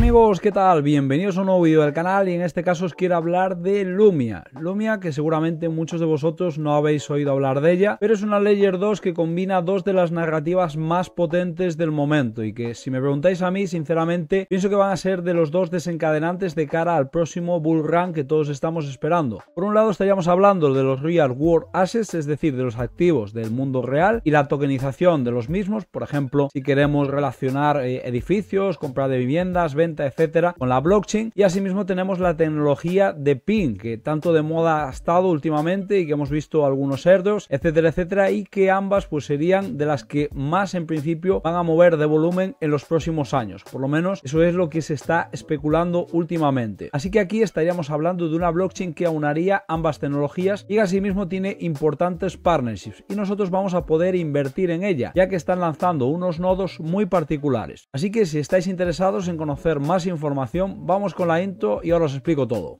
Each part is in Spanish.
amigos, ¿qué tal? Bienvenidos a un nuevo vídeo del canal y en este caso os quiero hablar de Lumia. Lumia que seguramente muchos de vosotros no habéis oído hablar de ella, pero es una Layer 2 que combina dos de las narrativas más potentes del momento y que si me preguntáis a mí, sinceramente, pienso que van a ser de los dos desencadenantes de cara al próximo Bull Run que todos estamos esperando. Por un lado estaríamos hablando de los Real World Assets, es decir, de los activos del mundo real y la tokenización de los mismos, por ejemplo, si queremos relacionar eh, edificios, compra de viviendas, ventas, etcétera, con la blockchain. Y asimismo tenemos la tecnología de PIN, que tanto de moda ha estado últimamente y que hemos visto algunos cerdos etcétera, etcétera, y que ambas pues serían de las que más en principio van a mover de volumen en los próximos años. Por lo menos eso es lo que se está especulando últimamente. Así que aquí estaríamos hablando de una blockchain que aunaría ambas tecnologías y que asimismo tiene importantes partnerships y nosotros vamos a poder invertir en ella, ya que están lanzando unos nodos muy particulares. Así que si estáis interesados en conocer más información. Vamos con la intro y ahora os explico todo.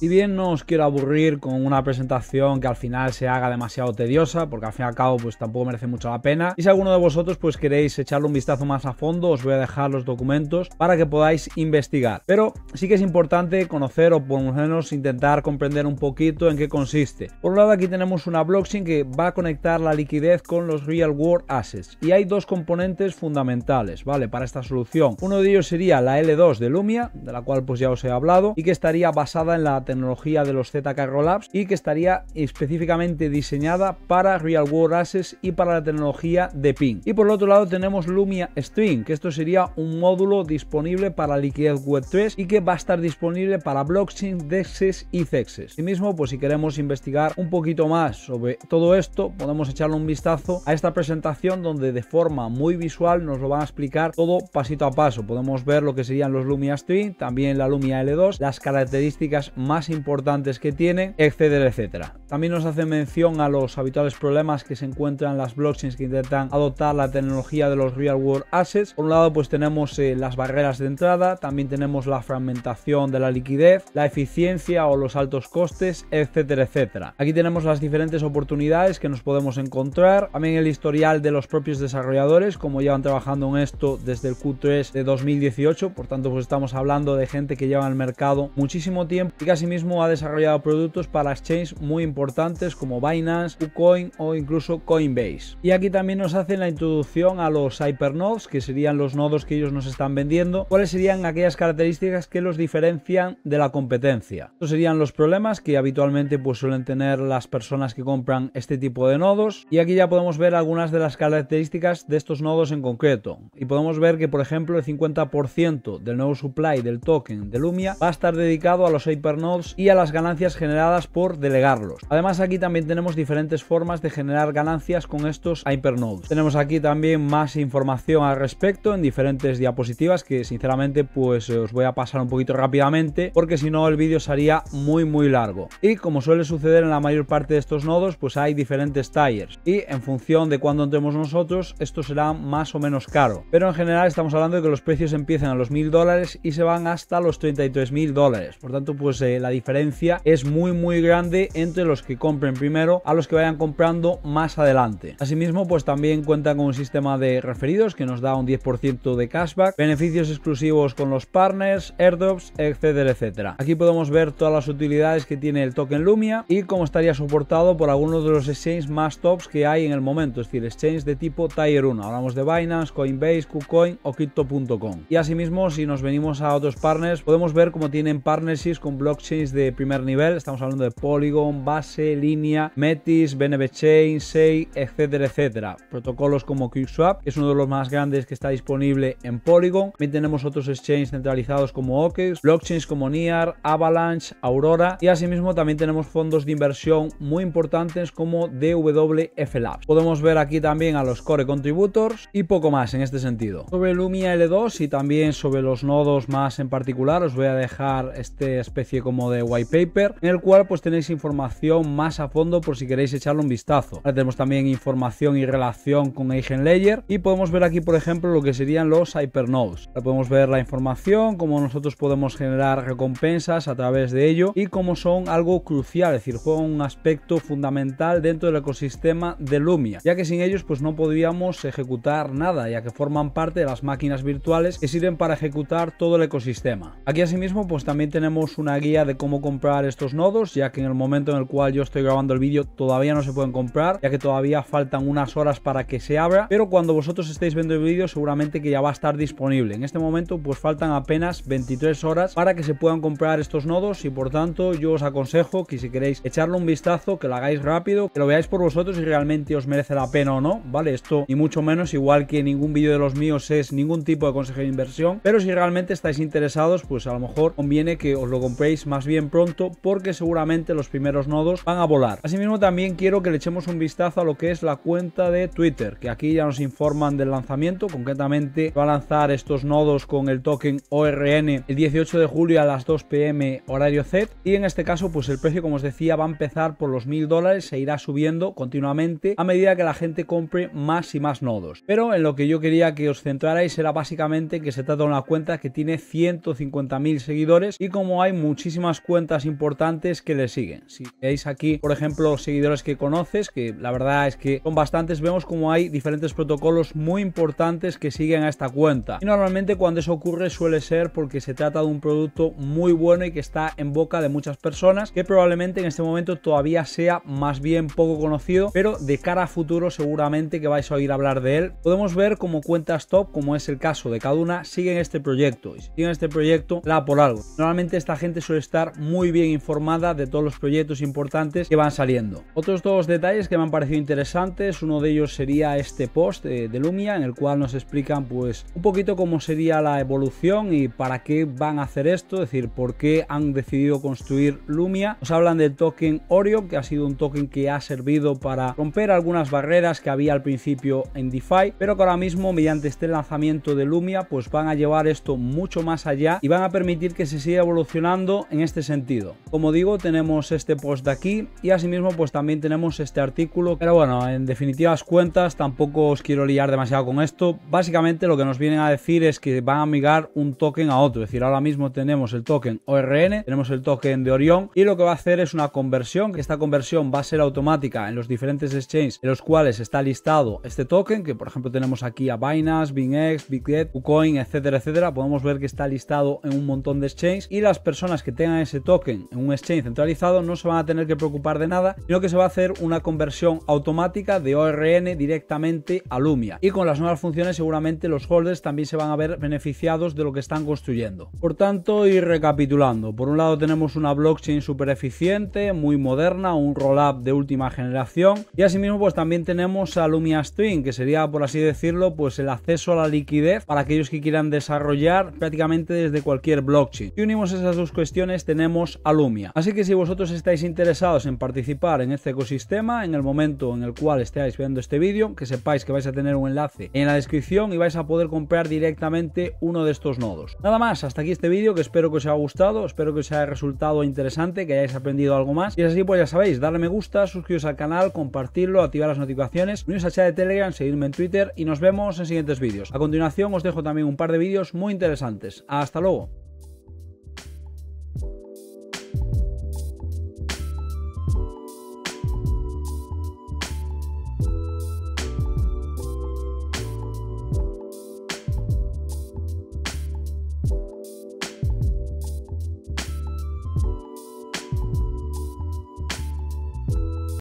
Y bien, no os quiero aburrir con una presentación que al final se haga demasiado tediosa, porque al fin y al cabo pues tampoco merece mucho la pena. Y si alguno de vosotros pues queréis echarle un vistazo más a fondo, os voy a dejar los documentos para que podáis investigar. Pero sí que es importante conocer o por lo menos intentar comprender un poquito en qué consiste. Por un lado aquí tenemos una blockchain que va a conectar la liquidez con los real world assets. Y hay dos componentes fundamentales, ¿vale? Para esta solución. Uno de ellos sería la L2 de Lumia, de la cual pues ya os he hablado, y que estaría basada en la tecnología de los ZK Rollups y que estaría específicamente diseñada para Real World Access y para la tecnología de ping. Y por otro lado tenemos Lumia Stream, que esto sería un módulo disponible para Liquidez Web 3 y que va a estar disponible para blockchain, DEXes y CEXes. mismo pues si queremos investigar un poquito más sobre todo esto, podemos echarle un vistazo a esta presentación donde de forma muy visual nos lo van a explicar todo pasito a paso. Podemos ver lo que serían los Lumia Stream, también la Lumia L2, las características más más importantes que tiene, etcétera, etcétera. También nos hace mención a los habituales problemas que se encuentran las blockchains que intentan adoptar la tecnología de los real world assets. Por un lado, pues tenemos eh, las barreras de entrada, también tenemos la fragmentación de la liquidez, la eficiencia o los altos costes, etcétera, etcétera. Aquí tenemos las diferentes oportunidades que nos podemos encontrar, también el historial de los propios desarrolladores, como llevan trabajando en esto desde el Q3 de 2018, por tanto, pues estamos hablando de gente que lleva en el mercado muchísimo tiempo y casi mismo ha desarrollado productos para exchanges muy importantes como Binance, Coin o incluso Coinbase. Y aquí también nos hacen la introducción a los hypernodes, que serían los nodos que ellos nos están vendiendo, cuáles serían aquellas características que los diferencian de la competencia. Estos serían los problemas que habitualmente pues, suelen tener las personas que compran este tipo de nodos. Y aquí ya podemos ver algunas de las características de estos nodos en concreto. Y podemos ver que, por ejemplo, el 50% del nuevo supply del token de Lumia va a estar dedicado a los hypernodes y a las ganancias generadas por delegarlos. Además aquí también tenemos diferentes formas de generar ganancias con estos nodes. Tenemos aquí también más información al respecto en diferentes diapositivas que sinceramente pues eh, os voy a pasar un poquito rápidamente porque si no el vídeo sería muy muy largo. Y como suele suceder en la mayor parte de estos nodos pues hay diferentes tires y en función de cuando entremos nosotros esto será más o menos caro. Pero en general estamos hablando de que los precios empiezan a los mil dólares y se van hasta los 33 mil dólares. Por tanto pues el eh, la diferencia es muy muy grande entre los que compren primero a los que vayan comprando más adelante. Asimismo, pues también cuenta con un sistema de referidos que nos da un 10% de cashback, beneficios exclusivos con los partners, airdrops, etcétera, etcétera. Aquí podemos ver todas las utilidades que tiene el token Lumia y cómo estaría soportado por algunos de los exchanges más tops que hay en el momento, es decir, exchanges de tipo Tier 1. Hablamos de Binance, Coinbase, KuCoin o Crypto.com. Y asimismo, si nos venimos a otros partners, podemos ver cómo tienen partnerships con blockchain de primer nivel, estamos hablando de Polygon, Base, Línea, Metis, BNB Chain, SEI, etcétera, etcétera. Protocolos como QuickSwap, que es uno de los más grandes que está disponible en Polygon. También tenemos otros exchanges centralizados como OKEX, blockchains como NIAR, Avalanche, Aurora y asimismo también tenemos fondos de inversión muy importantes como DWF Labs. Podemos ver aquí también a los core contributors y poco más en este sentido. Sobre Lumia L2 y también sobre los nodos más en particular os voy a dejar este especie como de white paper, en el cual pues tenéis información más a fondo por si queréis echarle un vistazo. tenemos también información y relación con Layer. y podemos ver aquí por ejemplo lo que serían los hypernodes. podemos ver la información, cómo nosotros podemos generar recompensas a través de ello y cómo son algo crucial, es decir, juegan un aspecto fundamental dentro del ecosistema de Lumia, ya que sin ellos pues no podríamos ejecutar nada, ya que forman parte de las máquinas virtuales que sirven para ejecutar todo el ecosistema. Aquí asimismo pues también tenemos una guía de cómo comprar estos nodos, ya que en el momento en el cual yo estoy grabando el vídeo todavía no se pueden comprar, ya que todavía faltan unas horas para que se abra, pero cuando vosotros estéis viendo el vídeo seguramente que ya va a estar disponible. En este momento pues faltan apenas 23 horas para que se puedan comprar estos nodos y por tanto yo os aconsejo que si queréis echarle un vistazo, que lo hagáis rápido, que lo veáis por vosotros y realmente os merece la pena o no, ¿vale? Esto ni mucho menos, igual que ningún vídeo de los míos es ningún tipo de consejo de inversión, pero si realmente estáis interesados pues a lo mejor conviene que os lo compréis más bien pronto porque seguramente los primeros nodos van a volar. Asimismo también quiero que le echemos un vistazo a lo que es la cuenta de Twitter, que aquí ya nos informan del lanzamiento, concretamente va a lanzar estos nodos con el token ORN el 18 de julio a las 2 pm horario Z y en este caso pues el precio como os decía va a empezar por los mil dólares, se irá subiendo continuamente a medida que la gente compre más y más nodos. Pero en lo que yo quería que os centrarais era básicamente que se trata de una cuenta que tiene 150.000 seguidores y como hay muchísimas cuentas importantes que le siguen. Si veis aquí, por ejemplo, seguidores que conoces, que la verdad es que son bastantes, vemos como hay diferentes protocolos muy importantes que siguen a esta cuenta. Y normalmente cuando eso ocurre suele ser porque se trata de un producto muy bueno y que está en boca de muchas personas, que probablemente en este momento todavía sea más bien poco conocido, pero de cara a futuro seguramente que vais a oír hablar de él. Podemos ver como cuentas top, como es el caso de cada una, siguen este proyecto. Y si siguen este proyecto, la por algo. Normalmente esta gente suele estar muy bien informada de todos los proyectos importantes que van saliendo. Otros dos detalles que me han parecido interesantes, uno de ellos sería este post eh, de Lumia en el cual nos explican pues un poquito cómo sería la evolución y para qué van a hacer esto, es decir, por qué han decidido construir Lumia. Nos hablan del token oreo que ha sido un token que ha servido para romper algunas barreras que había al principio en DeFi, pero que ahora mismo mediante este lanzamiento de Lumia pues van a llevar esto mucho más allá y van a permitir que se siga evolucionando en este sentido. Como digo, tenemos este post de aquí y asimismo pues también tenemos este artículo. Pero bueno, en definitivas cuentas tampoco os quiero liar demasiado con esto. Básicamente lo que nos vienen a decir es que van a migrar un token a otro. Es decir, ahora mismo tenemos el token ORN, tenemos el token de orión y lo que va a hacer es una conversión, que esta conversión va a ser automática en los diferentes exchanges en los cuales está listado este token, que por ejemplo tenemos aquí a Binance, BingX, bitcoin Ucoin, etcétera, etcétera. Podemos ver que está listado en un montón de exchanges y las personas que tengan ese token en un exchange centralizado no se van a tener que preocupar de nada, sino que se va a hacer una conversión automática de ORN directamente a Lumia. Y con las nuevas funciones seguramente los holders también se van a ver beneficiados de lo que están construyendo. Por tanto, y recapitulando, por un lado tenemos una blockchain súper eficiente, muy moderna, un roll de última generación y asimismo pues también tenemos a Lumia Stream, que sería por así decirlo pues el acceso a la liquidez para aquellos que quieran desarrollar prácticamente desde cualquier blockchain. y unimos esas dos cuestiones tenemos alumia Así que si vosotros estáis interesados en participar en este ecosistema, en el momento en el cual estéis viendo este vídeo, que sepáis que vais a tener un enlace en la descripción y vais a poder comprar directamente uno de estos nodos. Nada más, hasta aquí este vídeo que espero que os haya gustado, espero que os haya resultado interesante, que hayáis aprendido algo más. Y así, pues ya sabéis, darle me gusta, suscribiros al canal, compartirlo, activar las notificaciones, uniros al chat de Telegram, seguirme en Twitter y nos vemos en siguientes vídeos. A continuación os dejo también un par de vídeos muy interesantes. Hasta luego.